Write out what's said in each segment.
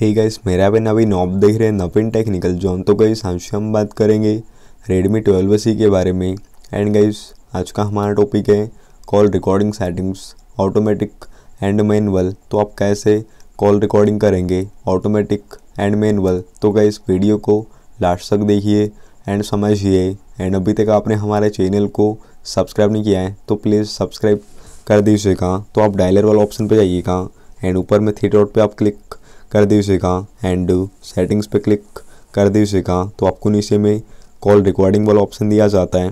hey guys मेरा भी नवीन op देख रहे हैं नवीन टेक्निकल जोन तो गाइस आज हम बात करेंगे रेडमी ट्वेल्व सी के बारे में एंड गाइस आज का हमारा टॉपिक है call recording settings automatic and manual तो आप कैसे कॉल रिकॉर्डिंग करेंगे ऑटोमेटिक एंड मैनुअल तो गाइस वीडियो को लास्ट तक देखिए एंड समझिए एंड अभी तक आपने हमारे चैनल को सब्सक्राइब नहीं किया है तो प्लीज़ सब्सक्राइब कर दीजिएगा तो आप डायलर वाला ऑप्शन पर जाइएगा एंड ऊपर में थ्री डॉट पर आप क्लिक कर દેવ સિકા હેન્ડ ડુ સેટિંગ્સ પર ક્લિક કર દેવ સિકા તો આપકો નીચે મે કોલ રેકોર્ડિંગ વાળો ઓપ્શન دیا جاتا હે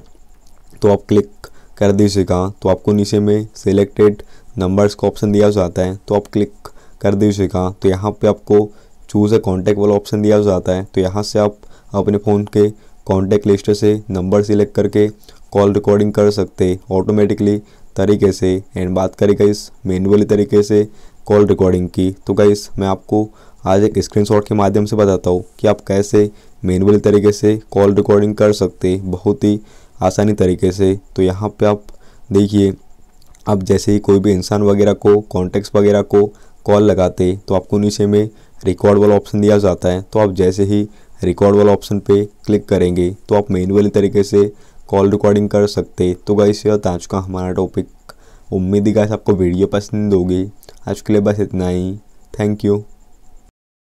તો આપ ક્લિક કર દેવ સિકા તો આપકો નીચે મે સિલેક્ટેડ નંબર્સ કો ઓપ્શન دیا جاتا હે તો આપ ક્લિક કર દેવ સિકા તો યહા પે આપકો ચૂઝ અ કોન્ટેક્ટ વાળો ઓપ્શન دیا جاتا હે તો યહા સે આપ apne phone ke contact list se number select karke call recording कर सकते ऑटोमेटिकली तरीके से एंड बात करें गई मैनुअली तरीके से कॉल रिकॉर्डिंग की तो गई मैं आपको आज एक स्क्रीनशॉट के माध्यम से बताता हूँ कि आप कैसे मैनुअली तरीके से कॉल रिकॉर्डिंग कर सकते बहुत ही आसानी तरीके से तो यहाँ पे आप देखिए आप जैसे ही कोई भी इंसान वगैरह को कॉन्टेक्ट वगैरह को कॉल लगाते तो आपको नीचे में रिकॉर्ड वाला ऑप्शन दिया जाता है तो आप जैसे ही रिकॉर्ड वाला ऑप्शन पे क्लिक करेंगे तो आप मैनुअली तरीके से कॉल रिकॉर्डिंग कर सकते तो गाइस यह था आज का हमारा टॉपिक उम्मीद ही गाइस आपको वीडियो पसंद होगी आज के लिए बस इतना ही थैंक यू